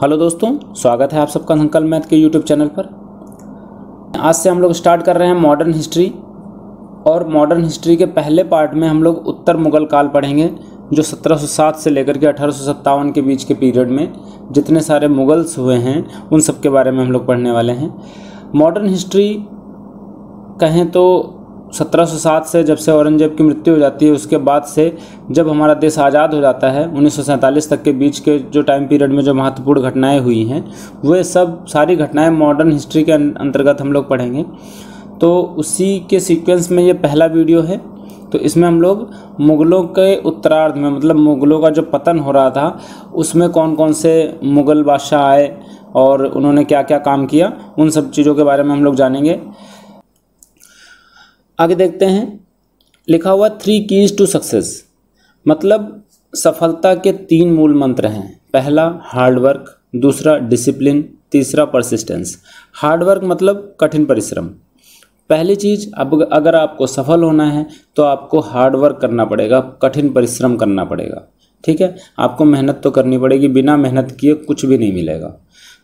hello दोस्तों स्वागत है आप सबका अंकल मैथ के यूट्यूब चैनल पर आज से हम लोग स्टार्ट कर रहे हैं मॉडर्न हिस्ट्री और मॉडर्न हिस्ट्री के पहले पार्ट में हम लोग उत्तर मुगल काल पढ़ेंगे जो 1707 से लेकर के अठारह के बीच के पीरियड में जितने सारे मुगल्स हुए हैं उन सब के बारे में हम लोग पढ़ने वाले हैं मॉडर्न हिस्ट्री कहें तो 1707 से जब से औरंगजेब की मृत्यु हो जाती है उसके बाद से जब हमारा देश आज़ाद हो जाता है उन्नीस तक के बीच के जो टाइम पीरियड में जो महत्वपूर्ण घटनाएं हुई हैं वे सब सारी घटनाएं मॉडर्न हिस्ट्री के अं-, अंतर्गत हम लोग पढ़ेंगे तो उसी के सीक्वेंस में ये पहला वीडियो है तो इसमें हम लोग मुग़लों के उत्तरार्ध में मतलब मुग़लों का जो पतन हो रहा था उसमें कौन कौन से मुग़ल बादशाह आए और उन्होंने क्या क्या काम किया उन सब चीज़ों के बारे में हम लोग जानेंगे आगे देखते हैं लिखा हुआ थ्री कीज टू सक्सेस मतलब सफलता के तीन मूल मंत्र हैं पहला हार्डवर्क दूसरा डिसिप्लिन तीसरा परसिस्टेंस हार्डवर्क मतलब कठिन परिश्रम पहली चीज़ अब अगर आपको सफल होना है तो आपको हार्डवर्क करना पड़ेगा कठिन परिश्रम करना पड़ेगा ठीक है आपको मेहनत तो करनी पड़ेगी बिना मेहनत किए कुछ भी नहीं मिलेगा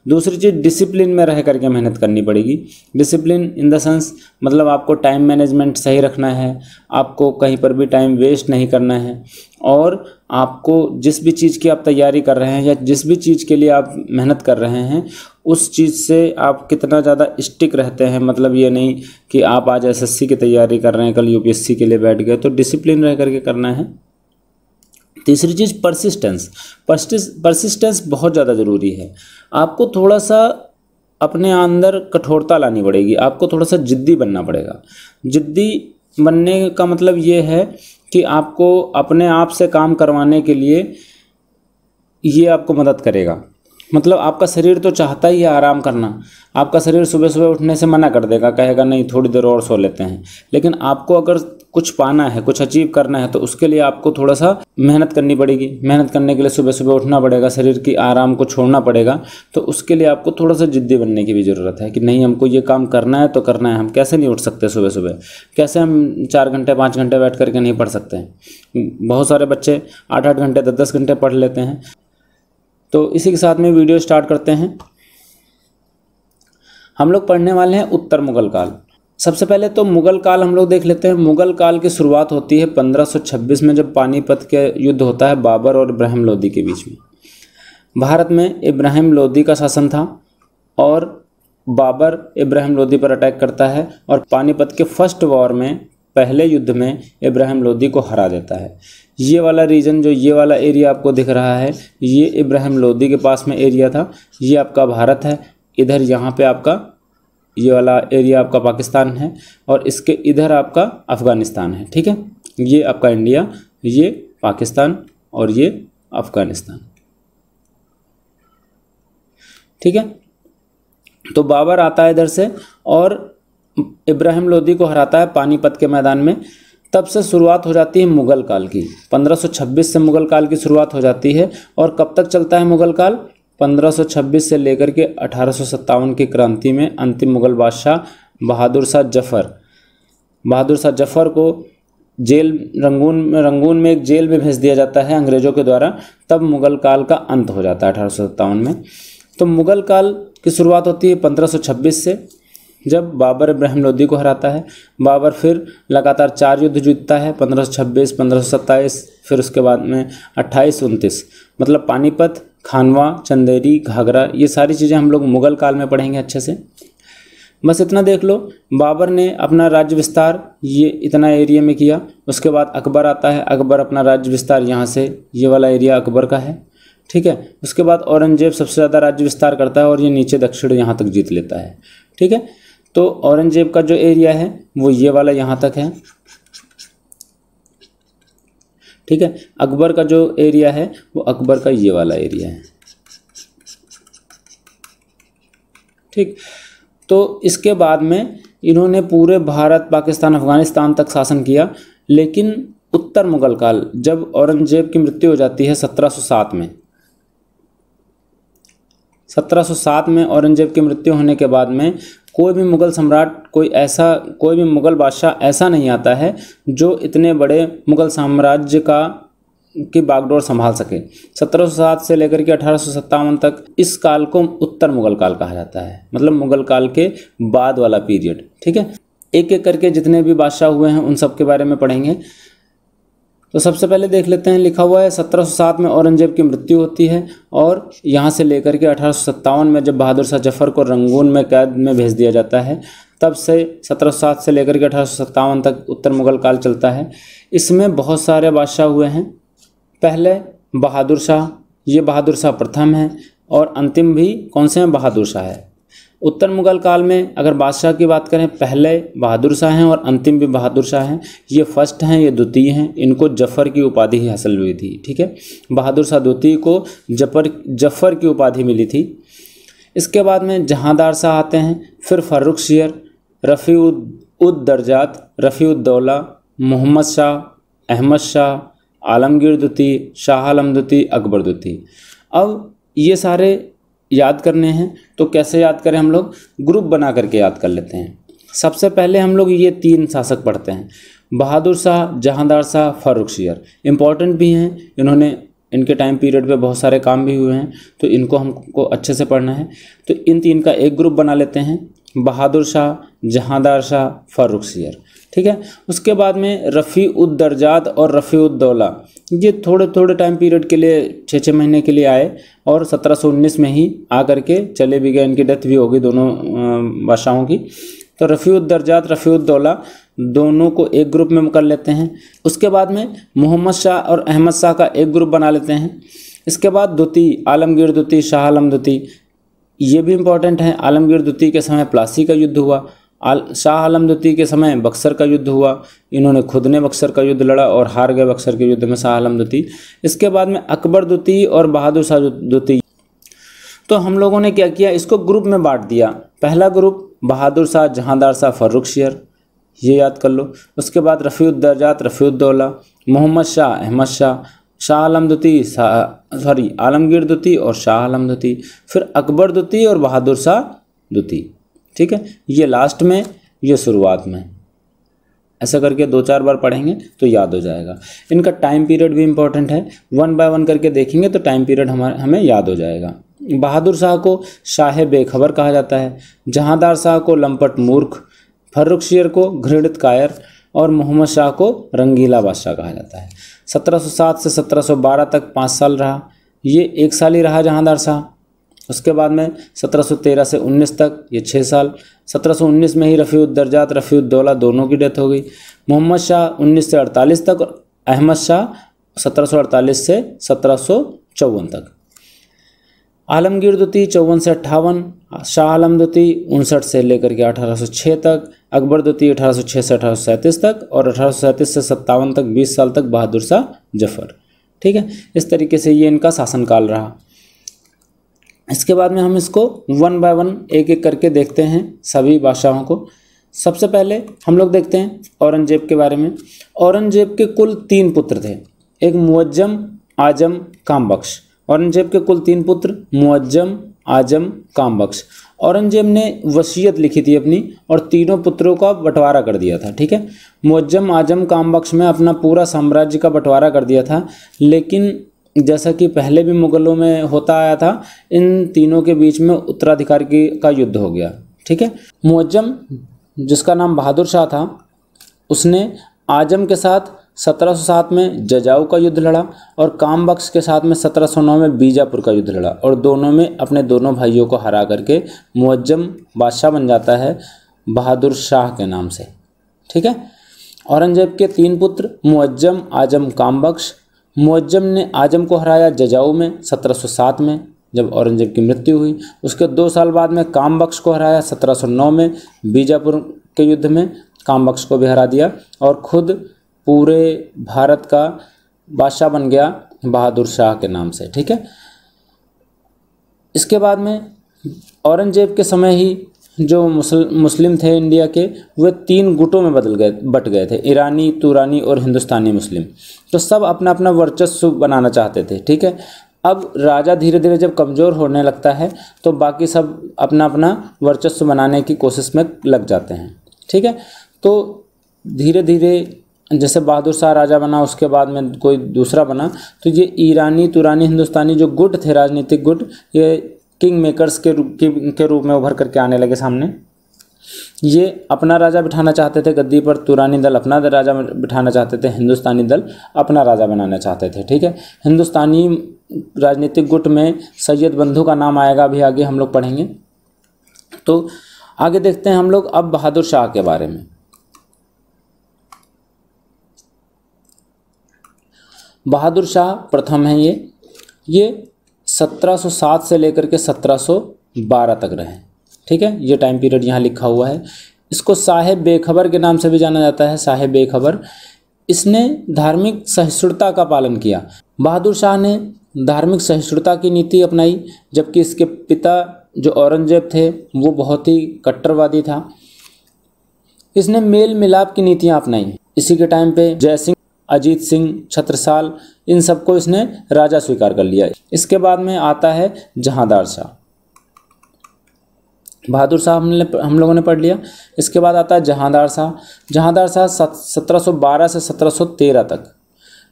दूसरी चीज़ डिसिप्लिन में रह करके मेहनत करनी पड़ेगी डिसिप्लिन इन द सेंस मतलब आपको टाइम मैनेजमेंट सही रखना है आपको कहीं पर भी टाइम वेस्ट नहीं करना है और आपको जिस भी चीज़ की आप तैयारी कर रहे हैं या जिस भी चीज़ के लिए आप मेहनत कर रहे हैं उस चीज़ से आप कितना ज़्यादा स्टिक रहते हैं मतलब ये नहीं कि आप आज एसएससी की तैयारी कर रहे हैं कल यूपीएससी के लिए बैठ गए तो डिसिप्लिन रह करके करना है तीसरी चीज़ परसिस्टेंस परसिस्टेंस बहुत ज़्यादा ज़रूरी है आपको थोड़ा सा अपने अंदर कठोरता लानी पड़ेगी आपको थोड़ा सा जिद्दी बनना पड़ेगा जिद्दी बनने का मतलब ये है कि आपको अपने आप से काम करवाने के लिए ये आपको मदद करेगा मतलब आपका शरीर तो चाहता ही है आराम करना आपका शरीर सुबह सुबह उठने से मना कर देगा कहेगा नहीं थोड़ी देर और सो लेते हैं लेकिन आपको अगर कुछ पाना है कुछ अचीव करना है तो उसके लिए आपको थोड़ा सा मेहनत करनी पड़ेगी मेहनत करने के लिए सुबह सुबह उठना पड़ेगा शरीर की आराम को छोड़ना पड़ेगा तो उसके लिए आपको थोड़ा सा जिद्दी बनने की भी ज़रूरत है कि नहीं हमको ये काम करना है तो करना है हम कैसे नहीं उठ सकते सुबह सुबह कैसे हम चार घंटे पाँच घंटे बैठ करके नहीं पढ़ सकते हैं बहुत सारे बच्चे आठ आठ घंटे दस दस घंटे पढ़ लेते हैं तो इसी के साथ में वीडियो स्टार्ट करते हैं हम लोग पढ़ने वाले हैं उत्तर मुगल काल सबसे पहले तो मुगल काल हम लोग देख लेते हैं मुगल काल की शुरुआत होती है 1526 में जब पानीपत के युद्ध होता है बाबर और इब्राहिम लोदी के बीच में भारत में इब्राहिम लोदी का शासन था और बाबर इब्राहिम लोदी पर अटैक करता है और पानीपत के फर्स्ट वॉर में पहले युद्ध में इब्राहिम लोदी को हरा देता है ये वाला रीजन जो ये वाला एरिया आपको दिख रहा है ये इब्राहिम लोदी के पास में एरिया था ये आपका भारत है इधर यहाँ पे आपका ये वाला एरिया आपका पाकिस्तान है और इसके इधर आपका अफ़गानिस्तान है ठीक है ये आपका इंडिया ये पाकिस्तान और ये अफ़गानिस्तान ठीक है तो बाबर आता है इधर से और इब्राहिम लोदी को हराता है पानीपत के मैदान में तब से शुरुआत हो जाती है मुगल काल की 1526 से मुगल काल की शुरुआत हो जाती है और कब तक चलता है मुगल काल 1526 से लेकर के अठारह की क्रांति में अंतिम मुगल बादशाह बहादुर शाह जफ़र बहादुर शाह जफ़र को जेल रंगून में रंगून में एक जेल में भेज दिया जाता है अंग्रेज़ों के द्वारा तब मुग़ल काल का अंत हो जाता है अठारह में तो मुग़ल काल की शुरुआत होती है 1526 से जब बाबर इब्राहिम लोदी को हराता है बाबर फिर लगातार चार युद्ध जीतता है सौ सत्ताईस फिर उसके बाद में अट्ठाईस उनतीस मतलब पानीपत खानवा चंदेरी घाघरा ये सारी चीज़ें हम लोग मुगल काल में पढ़ेंगे अच्छे से बस इतना देख लो बाबर ने अपना राज्य विस्तार ये इतना एरिया में किया उसके बाद अकबर आता है अकबर अपना राज्य विस्तार यहाँ से ये वाला एरिया अकबर का है ठीक है उसके बाद औरंगजेब सबसे ज़्यादा राज्य विस्तार करता है और ये नीचे दक्षिण यहाँ तक जीत लेता है ठीक है तो औरंगजेब का जो एरिया है वो ये वाला यहाँ तक है ठीक है अकबर का जो एरिया है वो अकबर का ये वाला एरिया है ठीक तो इसके बाद में इन्होंने पूरे भारत पाकिस्तान अफगानिस्तान तक शासन किया लेकिन उत्तर मुगल काल जब औरंगजेब की मृत्यु हो जाती है 1707 में 1707 में औरंगजेब की मृत्यु होने के बाद में कोई भी मुग़ल सम्राट कोई ऐसा कोई भी मुग़ल बादशाह ऐसा नहीं आता है जो इतने बड़े मुग़ल साम्राज्य का की बागडोर संभाल सके 1707 से लेकर के अठारह तक इस काल को उत्तर मुगल काल कहा जाता है मतलब मुगल काल के बाद वाला पीरियड ठीक है एक एक करके जितने भी बादशाह हुए हैं उन सब के बारे में पढ़ेंगे तो सबसे पहले देख लेते हैं लिखा हुआ है 1707 में औरंगजेब की मृत्यु होती है और यहाँ से लेकर के अठारह में जब बहादुर शाह जफर को रंगून में कैद में भेज दिया जाता है तब से 1707 से लेकर के अठारह तक उत्तर मुगल काल चलता है इसमें बहुत सारे बादशाह हुए हैं पहले बहादुर शाह ये बहादुर शाह प्रथम है और अंतिम भी कौन से हैं बहादुर शाह है उत्तर मुगल काल में अगर बादशाह की बात करें पहले बहादुर शाह हैं और अंतिम भी बहादुर शाह हैं ये फर्स्ट हैं ये द्वितीय हैं इनको जफर की उपाधि ही हासिल हुई थी ठीक है बहादुर शाह द्वितीय को जफर जफर की उपाधि मिली थी इसके बाद में जहांदार शाह आते हैं फिर फारूक शेयर रफ़ी उद दर्जात रफ़ी उद्दौला मोहम्मद शाह अहमद शाह आलमगीर द्वितीय शाह आलम द्वितीय अकबर द्वितीय अब ये सारे याद करने हैं तो कैसे याद करें हम लोग ग्रुप बना करके याद कर लेते हैं सबसे पहले हम लोग ये तीन शासक पढ़ते हैं बहादुर शाह जहांदार शाह फारूक शेयर इम्पॉर्टेंट भी हैं इन्होंने इनके टाइम पीरियड पे बहुत सारे काम भी हुए हैं तो इनको हमको अच्छे से पढ़ना है तो इन तीन का एक ग्रुप बना लेते हैं बहादुर शाह जहांदार शाह फारूक शेयर ठीक है उसके बाद में रफ़ी उद्दर्जात और रफ़ी उद्दौला ये थोड़े थोड़े टाइम पीरियड के लिए छः छः महीने के लिए आए और 1719 में ही आ करके चले भी गए इनकी डेथ भी होगी दोनों भाषाओं की तो रफ़ी उद्दर्जात रफ़ी उद्दौला दोनों को एक ग्रुप में कर लेते हैं उसके बाद में मोहम्मद शाह और अहमद शाह का एक ग्रुप बना लेते हैं इसके बाद दुती आलमगीर दुती शाह आलम दुती ये भी इम्पोर्टेंट है आलमगीर दुती के समय प्लासी का युद्ध हुआ आल शाह आलम द्वितीय के समय बक्सर का युद्ध हुआ इन्होंने खुद ने बक्सर का युद्ध लड़ा और हार गए बक्सर के युद्ध में शाह आलम द्वितीय इसके बाद में अकबर द्वितीय और बहादुर शाह द्वितीय तो हम लोगों ने क्या किया इसको ग्रुप में बांट दिया पहला ग्रुप बहादुर शाह जहांदार शाह फर्रुख शेर ये याद कर लो उसके बाद रफ़ीउद्दर्जात रफ़ीउद्दौला मोहम्मद शाह अहमद शाह शाह आलम द्वितीय शाह सॉरी आलमगीर द्वितीय और शाह आलम द्वितीय फिर अकबर द्वितीय और बहादुर शाह द्वितीय ठीक है ये लास्ट में ये शुरुआत में ऐसा करके दो चार बार पढ़ेंगे तो याद हो जाएगा इनका टाइम पीरियड भी इम्पोर्टेंट है वन बाय वन करके देखेंगे तो टाइम पीरियड हमारे हमें याद हो जाएगा बहादुर शाह को शाह बेखबर कहा जाता है जहांदार शाह को लंपट मूर्ख फर्रुख शेर को घृणित कायर और मोहम्मद शाह को रंगीला बादशाह कहा जाता है 1707 से 1712 तक पाँच साल रहा ये एक साल ही रहा जहांदार शाह उसके बाद में 1713 से 19 तक ये छः साल 1719 में ही रफ़ीउद्दरजात रफ़ीउद्दौला दोनों की डेथ हो गई मोहम्मद शाह 19 से 48 तक और अहमद शाह 1748 से सत्रह तक आलमगीर द्वितीय चौवन से अट्ठावन शाह आलम द्वितीय उनसठ से लेकर के 1806 तक अकबर द्वितीय 1806 से अठारह तक और अठारह से सत्तावन तक 20 साल तक बहादुर शाह जफर ठीक है इस तरीके से ये इनका शासनकाल रहा इसके बाद में हम इसको वन बाय वन एक एक करके देखते हैं सभी भाषाओं को सबसे पहले हम लोग देखते हैं औरंगजेब के बारे में औरंगजेब के कुल तीन पुत्र थे एक मुअज्जम आजम कामबख्श औरंगजेब के कुल तीन पुत्र मुअज्जम आजम कामबख्श औरंगजेब ने वसीयत लिखी थी अपनी और तीनों पुत्रों का बंटवारा कर दिया था ठीक है मुअज्जम आजम कामबख्श में अपना पूरा साम्राज्य का बंटवारा कर दिया था लेकिन जैसा कि पहले भी मुगलों में होता आया था इन तीनों के बीच में उत्तराधिकार की का युद्ध हो गया ठीक है मुअज्जम जिसका नाम बहादुर शाह था उसने आजम के साथ 1707 में जजाऊ का युद्ध लड़ा और कामबख्श के साथ में 1709 में बीजापुर का युद्ध लड़ा और दोनों में अपने दोनों भाइयों को हरा करके मुअज्जम बादशाह बन जाता है बहादुर शाह के नाम से ठीक है औरंगजेब के तीन पुत्र मुअज्जम आजम कामबख्श मुअज्जम ने आजम को हराया जजाऊ में 1707 में जब औरंगजेब की मृत्यु हुई उसके दो साल बाद में कामबख्श को हराया 1709 में बीजापुर के युद्ध में कामबख्श को भी हरा दिया और खुद पूरे भारत का बादशाह बन गया बहादुर शाह के नाम से ठीक है इसके बाद में औरंगजेब के समय ही जो मुस्लिम थे इंडिया के वे तीन गुटों में बदल गए बट गए थे ईरानी तुरानी और हिंदुस्तानी मुस्लिम तो सब अपना अपना वर्चस्व बनाना चाहते थे ठीक है अब राजा धीरे धीरे जब कमज़ोर होने लगता है तो बाकी सब अपना अपना वर्चस्व बनाने की कोशिश में लग जाते हैं ठीक है तो धीरे धीरे जैसे बहादुर शाह राजा बना उसके बाद में कोई दूसरा बना तो ये ईरानी तुरानी हिंदुस्तानी जो गुट थे राजनीतिक गुट ये किंग मेकर्स के रूप के रूप में उभर करके आने लगे सामने ये अपना राजा बिठाना चाहते थे गद्दी पर तुरानी दल अपना राजा बिठाना चाहते थे हिंदुस्तानी दल अपना राजा बनाना चाहते थे ठीक है हिंदुस्तानी राजनीतिक गुट में सैयद बंधु का नाम आएगा अभी आगे हम लोग पढ़ेंगे तो आगे देखते हैं हम लोग अब बहादुर शाह के बारे में बहादुर शाह प्रथम है ये ये 1707 से लेकर के 1712 तक रहे ठीक है ये टाइम पीरियड यहाँ लिखा हुआ है इसको साहेब बेखबर के नाम से भी जाना जाता है साहेब बेखबर इसने धार्मिक सहिष्णुता का पालन किया बहादुर शाह ने धार्मिक सहिष्णुता की नीति अपनाई जबकि इसके पिता जो औरंगजेब थे वो बहुत ही कट्टरवादी था इसने मेल मिलाप की नीतियाँ अपनाई इसी के टाइम पे जयसिंह अजीत सिंह छत्रसाल इन सबको इसने राजा स्वीकार कर लिया इसके बाद में आता है जहांदार शाह बहादुर शाह हमने हम लोगों ने पढ़ लिया इसके बाद आता है जहांदार शाह जहांदार शाह सत्रह बारह से सत्रह तेरह तक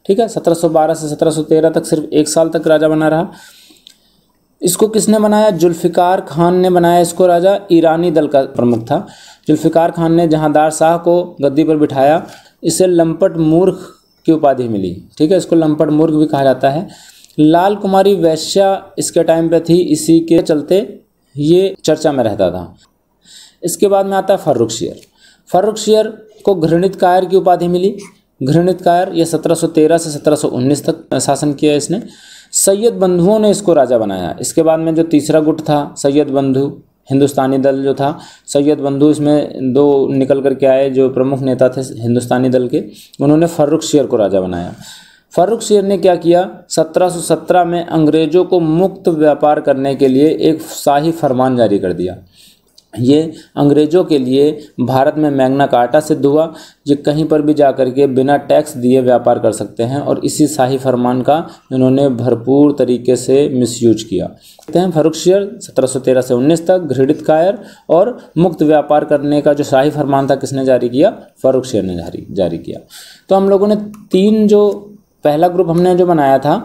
ठीक है सत्रह बारह से सत्रह तेरह तक सिर्फ एक साल तक राजा बना रहा इसको किसने बनाया जुल्फ़िकार खान ने बनाया इसको राजा ईरानी दल का प्रमुख था जुल्फ़िकार खान ने जहांदार शाह को गद्दी पर बिठाया इसे लंपट मूर्ख की उपाधि मिली ठीक है इसको लंपट मुर्ग भी कहा जाता है लाल कुमारी वैश्या इसके टाइम पे थी इसी के चलते ये चर्चा में रहता था इसके बाद में आता है फर्रुख शेयर फर्रुख शेयर को घृणित कायर की उपाधि मिली घृणित कायर यह 1713 से 1719 तक शासन किया इसने सैयद बंधुओं ने इसको राजा बनाया इसके बाद में जो तीसरा गुट था सैयद बंधु हिंदुस्तानी दल जो था सैयद बंधु इसमें दो निकल कर के आए जो प्रमुख नेता थे हिंदुस्तानी दल के उन्होंने फ़र्रुख शेर को राजा बनाया फ़र्रुख शेर ने क्या किया 1717 में अंग्रेज़ों को मुक्त व्यापार करने के लिए एक शाही फरमान जारी कर दिया ये अंग्रेज़ों के लिए भारत में मैग्ना कार्टा सिद्ध हुआ जो कहीं पर भी जा करके के बिना टैक्स दिए व्यापार कर सकते हैं और इसी शाही फरमान का इन्होंने भरपूर तरीके से मिसयूज किया कहते हैं फरुखशियर 1713 से 19 तक घृणित कायर और मुक्त व्यापार करने का जो शाही फरमान था किसने जारी किया फरुखशियर ने जारी जारी किया तो हम लोगों ने तीन जो पहला ग्रुप हमने जो बनाया था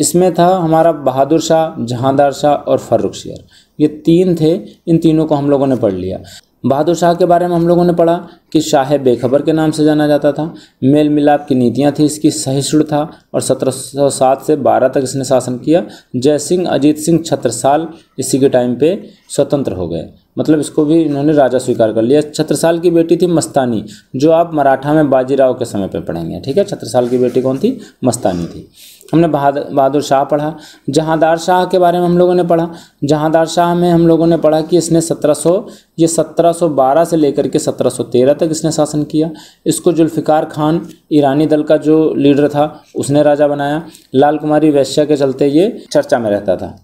इसमें था हमारा बहादुर शाह जहांदार शाह और फर्रुख शेयर ये तीन थे इन तीनों को हम लोगों ने पढ़ लिया बहादुर शाह के बारे में हम लोगों ने पढ़ा कि शाह बेखबर के नाम से जाना जाता था मेल मिलाप की नीतियाँ थी इसकी सहिष्णु था और 1707 से 12 तक इसने शासन किया जय सिंह अजीत सिंह छत्रसाल इसी के टाइम पे स्वतंत्र हो गए मतलब इसको भी इन्होंने राजा स्वीकार कर लिया छत्रसाल की बेटी थी मस्तानी जो आप मराठा में बाजीराव के समय पर पढ़ेंगे ठीक है छत्रसाल की बेटी कौन थी मस्तानी थी हमने बहादुर बहादुर शाह पढ़ा जहाँदार शाह के बारे में हम लोगों ने पढ़ा जहाँदार शाह में हम लोगों ने पढ़ा कि इसने 1700 ये 1712 से लेकर के 1713 तक इसने शासन किया इसको जुल्फ़िकार खान ईरानी दल का जो लीडर था उसने राजा बनाया लाल कुमारी वैश्य के चलते ये चर्चा में रहता था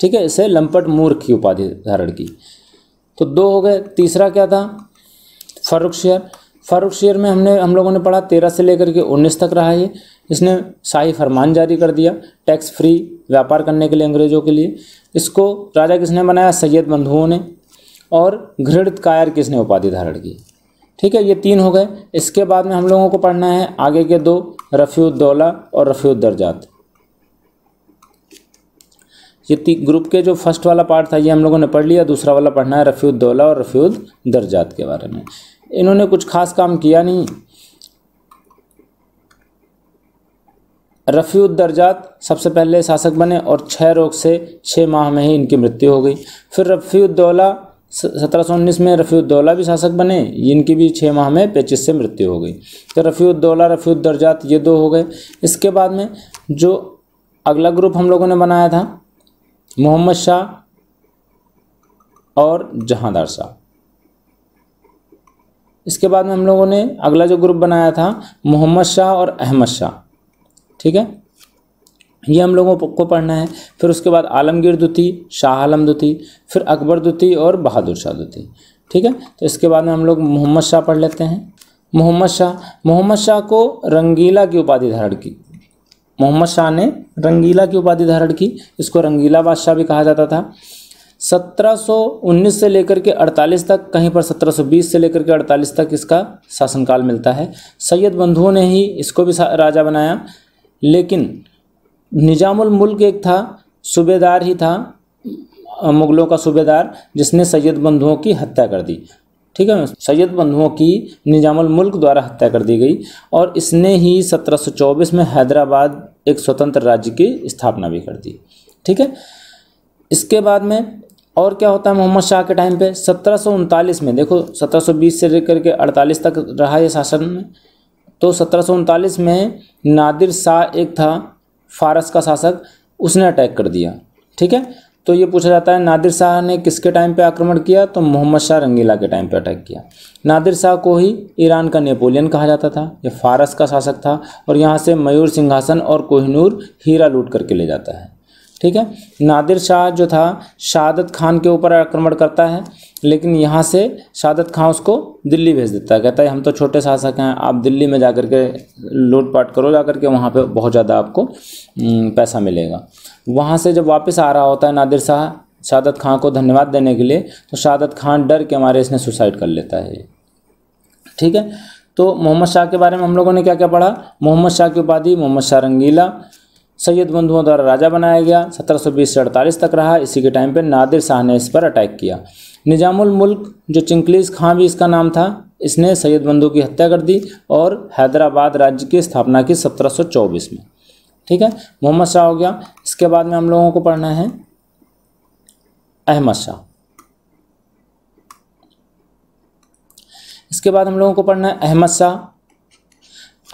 ठीक है इसे लंपट मूर्ख की उपाधि धारण की तो दो हो गए तीसरा क्या था फर्रुख शेयर फ़ारूक शेयर में हमने हम लोगों ने पढ़ा तेरह से लेकर के उन्नीस तक रहा ये इसने शाही फरमान जारी कर दिया टैक्स फ्री व्यापार करने के लिए अंग्रेज़ों के लिए इसको राजा किसने बनाया सैयद बंधुओं ने और घृणित कायर किसने उपाधि धारण की ठीक है ये तीन हो गए इसके बाद में हम लोगों को पढ़ना है आगे के दो रफ़ीउद्दौला और रफ़ीउद्दरजात ये ग्रुप के जो फर्स्ट वाला पार्ट था ये हम लोगों ने पढ़ लिया दूसरा वाला पढ़ना है रफ़ीउद्दौला और रफ़ीउद दर्जात के बारे में इन्होंने कुछ खास काम किया नहीं रफ़ी दर्जात सबसे पहले शासक बने और छः रोग से छः माह में ही इनकी मृत्यु हो गई फिर रफ़ीउद्दौला सत्रह उन्नीस में रफ़ीउद्दौला भी शासक बने इनकी भी छः माह में पेचिस से मृत्यु हो गई तो रफ़ीउद्दौला रफ़ीउद्दर्जात ये दो हो गए इसके बाद में जो अगला ग्रुप हम लोगों ने बनाया था मोहम्मद शाह और जहांदार शाह इसके बाद में हम लोगों ने अगला जो ग्रुप बनाया था मोहम्मद शाह और अहमद शाह ठीक है ये हम लोगों को पढ़ना है फिर उसके बाद आलमगीर दुती शाह आलम दुती फिर अकबर दुती और बहादुर शाह दुती ठीक है तो इसके बाद में हम लोग मोहम्मद शाह पढ़ लेते हैं मोहम्मद शाह मोहम्मद शाह को रंगीला की उपाधि धारण की मोहम्मद शाह ने रंगीला की उपाधि धारण की इसको रंगीला बादशाह भी कहा जाता था 1719 से लेकर के 48 तक कहीं पर 1720 से लेकर के 48 तक इसका शासनकाल मिलता है सैयद बंधुओं ने ही इसको भी राजा बनाया लेकिन निजामुल मुल्क एक था सूबेदार ही था मुग़लों का सूबेदार जिसने सैयद बंधुओं की हत्या कर दी ठीक है सैयद बंधुओं की निजामुल मुल्क द्वारा हत्या कर दी गई और इसने ही 1724 में हैदराबाद एक स्वतंत्र राज्य की स्थापना भी कर दी ठीक है इसके बाद में और क्या होता है मोहम्मद शाह के टाइम पे सत्रह में देखो 1720 से लेकर के 48 तक रहा यह शासन में तो सत्रह में नादिर शाह एक था फारस का शासक उसने अटैक कर दिया ठीक है तो ये पूछा जाता है नादिर शाह ने किसके टाइम पे आक्रमण किया तो मोहम्मद शाह रंगीला के टाइम पे अटैक किया नादिर शाह को ही ईरान का नेपोलियन कहा जाता था ये फारस का शासक था और यहाँ से मयूर सिंहासन और कोहनूर हीरा लूट करके ले जाता है ठीक है नादिर शाह जो था शादत खान के ऊपर आक्रमण करता है लेकिन यहाँ से शादत खां उसको दिल्ली भेज देता है कहता है हम तो छोटे शासक हैं आप दिल्ली में जा कर के लूटपाट करो जा कर के वहाँ पर बहुत ज़्यादा आपको पैसा मिलेगा वहाँ से जब वापस आ रहा होता है नादिर शाह शादत खां को धन्यवाद देने के लिए तो शादत खान डर के हमारे इसने सुसाइड कर लेता है ठीक है तो मोहम्मद शाह के बारे में हम लोगों ने क्या क्या पढ़ा मोहम्मद शाह की उपाधि मोहम्मद शाह रंगीला सैयद बंधुओं द्वारा राजा बनाया गया 1720 से अड़तालीस तक रहा इसी के टाइम पर नादिर शाह ने इस पर अटैक किया निजामुल मुल्क जो चिंकलीस खां भी इसका नाम था इसने सैयद बंधु की हत्या कर दी और हैदराबाद राज्य की स्थापना की 1724 में ठीक है मोहम्मद शाह हो गया इसके बाद में हम लोगों को पढ़ना है अहमद शाह इसके बाद हम लोगों को पढ़ना है अहमद शाह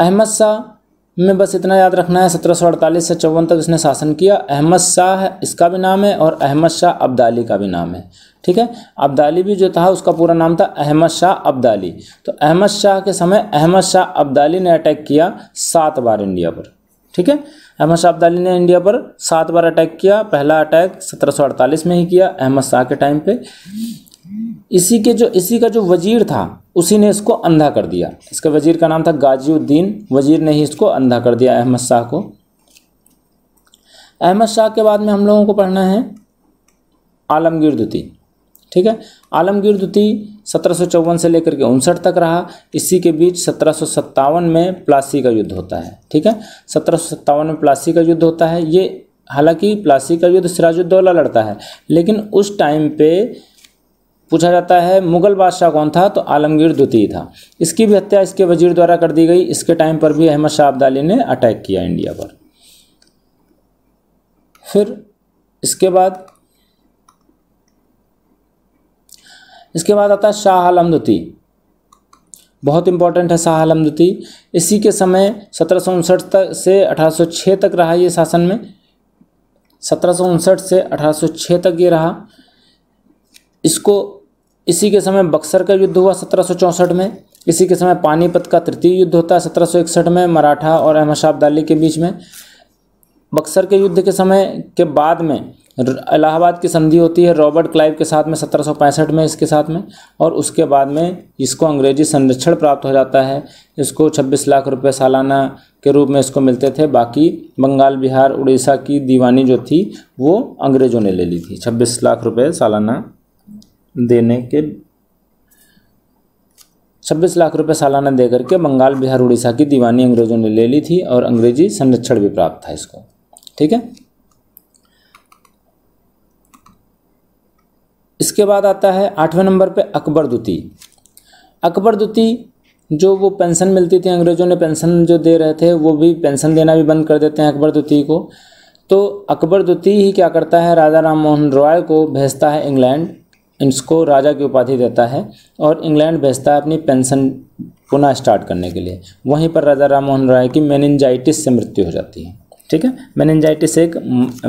अहमद शाह में बस इतना याद रखना है सत्रह से चौवन तक इसने शासन किया अहमद शाह इसका भी नाम है और अहमद शाह अब्दाली का भी नाम है ठीक है अब्दाली भी जो था उसका पूरा नाम था अहमद शाह अब्दाली तो अहमद शाह के समय अहमद शाह अब्दाली ने अटैक किया सात बार इंडिया पर ठीक है अहमद शाह अब्दाली ने इंडिया पर सात बार अटैक किया पहला अटैक सत्रह में ही किया अहमद शाह के टाइम पर इसी के जो इसी का जो वजीर था उसी ने इसको अंधा कर दिया इसका वजीर का नाम था गाजीउद्दीन वजीर ने ही इसको अंधा कर दिया अहमद शाह को अहमद शाह के बाद में हम लोगों को पढ़ना है आलमगीर दुती ठीक है आलमगीर दुती सत्रह से लेकर के उनसठ तक रहा इसी के बीच सत्रह में प्लासी का युद्ध होता है ठीक है सत्रह में प्लासी का युद्ध होता है ये हालांकि प्लासी का युद्ध सिराजुद्दौला लड़ता है लेकिन उस टाइम पे पूछा जाता है मुगल बादशाह कौन था तो आलमगीर द्वितीय था इसकी भी हत्या इसके वजीर द्वारा कर दी गई इसके टाइम पर भी अहमद शाह अब्दाली ने अटैक किया इंडिया पर फिर इसके बाद इसके बाद आता है शाह आलम द्वितीय बहुत इंपॉर्टेंट है शाह आलम द्वितीय इसी के समय सत्रह तक से अठारह तक रहा ये शासन में सत्रह से अठारह तक ये रहा इसको इसी के समय बक्सर का युद्ध हुआ सत्रह में इसी के समय पानीपत का तृतीय युद्ध होता है सत्रह में मराठा और अहमद शाह अब्दाली के बीच में बक्सर के युद्ध के समय के बाद में इलाहाबाद की संधि होती है रॉबर्ट क्लाइव के साथ में सत्रह में इसके साथ में और उसके बाद में इसको अंग्रेजी संरक्षण प्राप्त हो जाता है इसको 26 लाख रुपए सालाना के रूप में इसको मिलते थे बाकी बंगाल बिहार उड़ीसा की दीवानी जो थी वो अंग्रेज़ों ने ले ली थी 26 लाख रुपए सालाना देने के छब्बीस लाख रुपए सालाना दे करके बंगाल बिहार उड़ीसा की दीवानी अंग्रेजों ने ले ली थी और अंग्रेजी संरक्षण भी प्राप्त था इसको ठीक है इसके बाद आता है आठवें नंबर पे अकबर दुती अकबर दुती जो वो पेंशन मिलती थी अंग्रेजों ने पेंशन जो दे रहे थे वो भी पेंशन देना भी बंद कर देते हैं अकबर दुती को तो अकबर दुती ही क्या करता है राजा राम मोहन रॉय को भेजता है इंग्लैंड इसको राजा की उपाधि देता है और इंग्लैंड भेजता है अपनी पेंशन पुनः स्टार्ट करने के लिए वहीं पर राजा राम मोहन राय की मेनिनजाइटिस से मृत्यु हो जाती है ठीक है मेनिनजाइटिस एक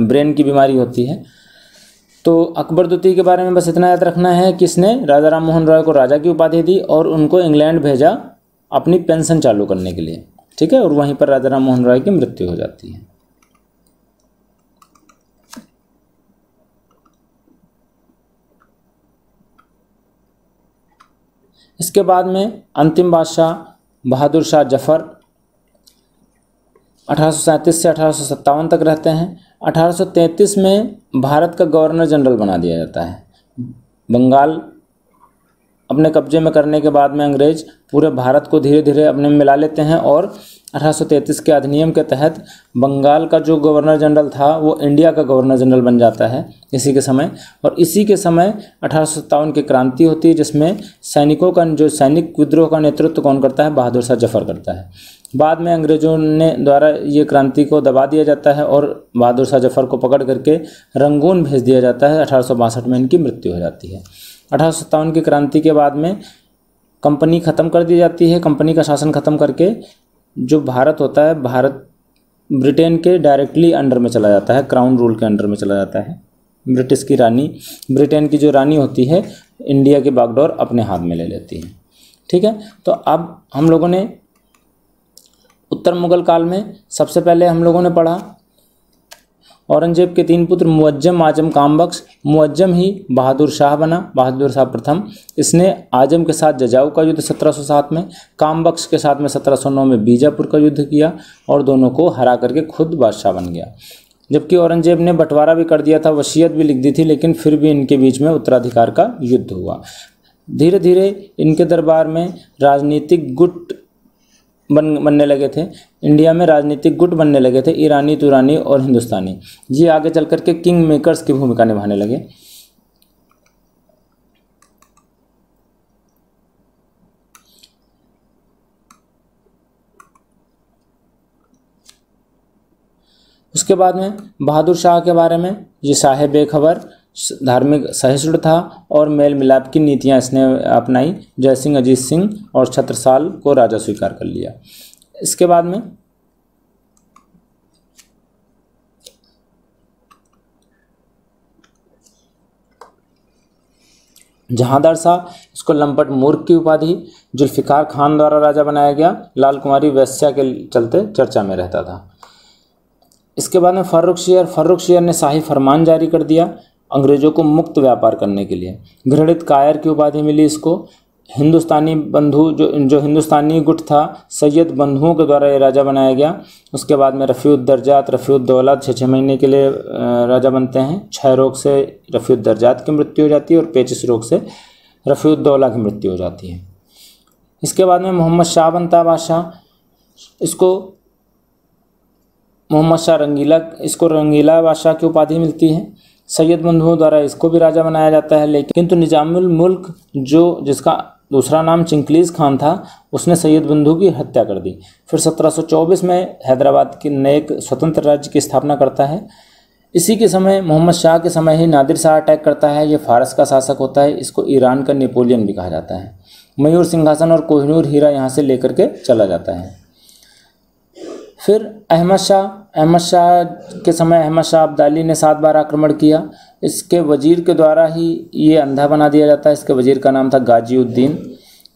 ब्रेन की बीमारी होती है तो अकबर द्वितीय के बारे में बस इतना याद रखना है कि इसने राजा राम मोहन राय को राजा की उपाधि दी और उनको इंग्लैंड भेजा अपनी पेंशन चालू करने के लिए ठीक है और वहीं पर राजा राम मोहन राय की मृत्यु हो जाती है इसके बाद में अंतिम बादशाह बहादुर शाह जफर अठारह से अठारह तक रहते हैं 1833 में भारत का गवर्नर जनरल बना दिया जाता है बंगाल अपने कब्जे में करने के बाद में अंग्रेज पूरे भारत को धीरे धीरे अपने में मिला लेते हैं और 1833 के अधिनियम के तहत बंगाल का जो गवर्नर जनरल था वो इंडिया का गवर्नर जनरल बन जाता है इसी के समय और इसी के समय अठारह की क्रांति होती है जिसमें सैनिकों का जो सैनिक विद्रोह का नेतृत्व कौन करता है बहादुर शाह जफर करता है बाद में अंग्रेजों ने द्वारा ये क्रांति को दबा दिया जाता है और बहादुर शाह जफर को पकड़ करके रंगून भेज दिया जाता है अठारह में इनकी मृत्यु हो जाती है अठारह की क्रांति के बाद में कंपनी ख़त्म कर दी जाती है कंपनी का शासन ख़त्म करके जो भारत होता है भारत ब्रिटेन के डायरेक्टली अंडर में चला जाता है क्राउन रूल के अंडर में चला जाता है ब्रिटिश की रानी ब्रिटेन की जो रानी होती है इंडिया के बागडोर अपने हाथ में ले लेती है ठीक है तो अब हम लोगों ने उत्तर मुगल काल में सबसे पहले हम लोगों ने पढ़ा औरंगजेब के तीन पुत्र मुअज्जम आजम कामबख्श मुअज्जम ही बहादुर शाह बना बहादुर शाह प्रथम इसने आजम के साथ जजाऊ का युद्ध 1707 में कामबख्श के साथ में 1709 में बीजापुर का युद्ध किया और दोनों को हरा करके खुद बादशाह बन गया जबकि औरंगजेब ने बंटवारा भी कर दिया था वसीयत भी लिख दी थी लेकिन फिर भी इनके बीच में उत्तराधिकार का युद्ध हुआ धीरे धीरे इनके दरबार में राजनीतिक गुट बन बनने लगे थे इंडिया में राजनीतिक गुट बनने लगे थे ईरानी तुरानी और हिंदुस्तानी ये आगे चल करके किंग मेकर्स की भूमिका निभाने लगे उसके बाद में बहादुर शाह के बारे में ये शाह बेखबर धार्मिक सहिष्णु था और मेल मिलाप की नीतियां इसने अपनाई जयसिंह अजीत सिंह और छत्रसाल को राजा स्वीकार कर लिया इसके बाद में जहांदार शाह इसको लंपट मूर्ख की उपाधि जुल्फिकार खान द्वारा राजा बनाया गया लाल कुमारी वैश्या के चलते चर्चा में रहता था इसके बाद में फर्रुख शेयर फर्रुख शेयर ने शाही फरमान जारी कर दिया अंग्रेजों को मुक्त व्यापार करने के लिए घृणित कायर की उपाधि मिली इसको हिंदुस्तानी बंधु जो जो हिंदुस्तानी गुट था सैयद बंधुओं के द्वारा ये राजा बनाया गया उसके बाद में रफी दर्जात रफी दौलत छः छः महीने के लिए राजा बनते हैं छः रोग से रफी दर्जात की मृत्यु हो जाती है और पेचिस रोग से रफ़ीद दौला की मृत्यु हो जाती है इसके बाद में मोहम्मद शाह बनता बादशाह इसको मोहम्मद शाह रंगीला इसको रंगीला बादशाह की उपाधि मिलती है सैयद बंधुओं द्वारा इसको भी राजा बनाया जाता है लेकिन किंतु तो निजामुल मुल्क जो जिसका दूसरा नाम चिंकलीज खान था उसने सैयद बंधु की हत्या कर दी फिर 1724 में हैदराबाद के नए एक स्वतंत्र राज्य की स्थापना करता है इसी के समय मोहम्मद शाह के समय ही नादिर शाह अटैक करता है ये फारस का शासक होता है इसको ईरान का नेपोलियन भी कहा जाता है मयूर सिंहासन और कोहनूर हीरा यहाँ से लेकर के चला जाता है फिर अहमद शाह अहमद शाह के समय अहमद शाह अब्दाली ने सात बार आक्रमण किया इसके वजीर के द्वारा ही ये अंधा बना दिया जाता है इसके वजीर का नाम था गाजी उद्दीन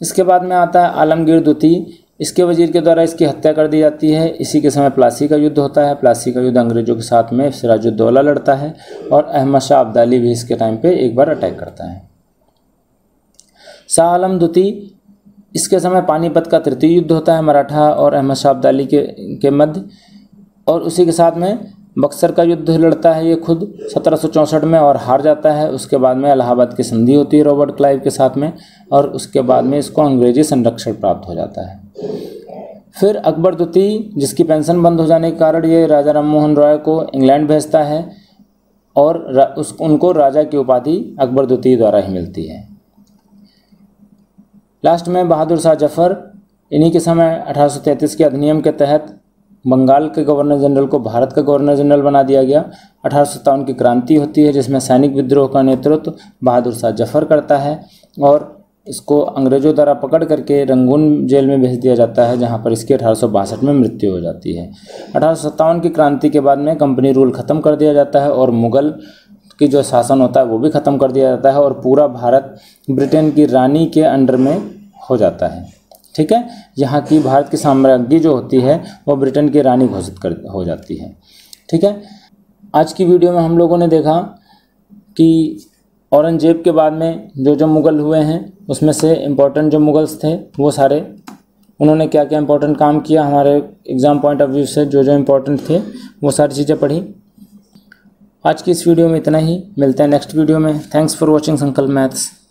इसके बाद में आता है आलमगीर द्वती इसके वजीर के द्वारा इसकी हत्या कर दी जाती है इसी के समय प्लासी का युद्ध होता है प्लासी का युद्ध अंग्रेजों के साथ में सिराजुद्दौला लड़ता है और अहमद शाह अब्दाली भी इसके टाइम पर एक बार अटैक करता है शाह आलम द्वितीय इसके समय पानीपत का तृतीय युद्ध होता है मराठा और अहमद शाह अब्दाली के के मध्य और उसी के साथ में बक्सर का युद्ध लड़ता है ये खुद सत्रह में और हार जाता है उसके बाद में इलाहाबाद की संधि होती है रॉबर्ट क्लाइव के साथ में और उसके बाद में इसको अंग्रेजी संरक्षण प्राप्त हो जाता है फिर अकबर द्वितीय जिसकी पेंशन बंद हो जाने के कारण ये राजा राम मोहन रॉय को इंग्लैंड भेजता है और उस उनको राजा की उपाधि अकबर द्वितीय द्वारा ही मिलती है लास्ट में बहादुर शाह जफर इन्हीं के समय अठारह के अधिनियम के तहत बंगाल के गवर्नर जनरल को भारत का गवर्नर जनरल बना दिया गया अठारह की क्रांति होती है जिसमें सैनिक विद्रोह का नेतृत्व बहादुर शाह जफर करता है और इसको अंग्रेजों द्वारा पकड़ करके रंगून जेल में भेज दिया जाता है जहाँ पर इसकी अठारह में मृत्यु हो जाती है अठारह की क्रांति के बाद में कंपनी रूल ख़त्म कर दिया जाता है और मुग़ल की जो शासन होता है वो भी ख़त्म कर दिया जाता है और पूरा भारत ब्रिटेन की रानी के अंडर में हो जाता है ठीक है यहाँ की भारत की साम्राज्ञी जो होती है वो ब्रिटेन की रानी घोषित कर हो जाती है ठीक है आज की वीडियो में हम लोगों ने देखा कि औरंगजेब के बाद में जो जो मुग़ल हुए हैं उसमें से इम्पोर्टेंट जो मुग़ल्स थे वो सारे उन्होंने क्या क्या इम्पोर्टेंट काम किया हमारे एग्ज़ाम पॉइंट ऑफ व्यू से जो जो इम्पोर्टेंट थे वो सारी चीज़ें पढ़ी आज की इस वीडियो में इतना ही मिलते हैं नेक्स्ट वीडियो में thanks for watching Sankalp maths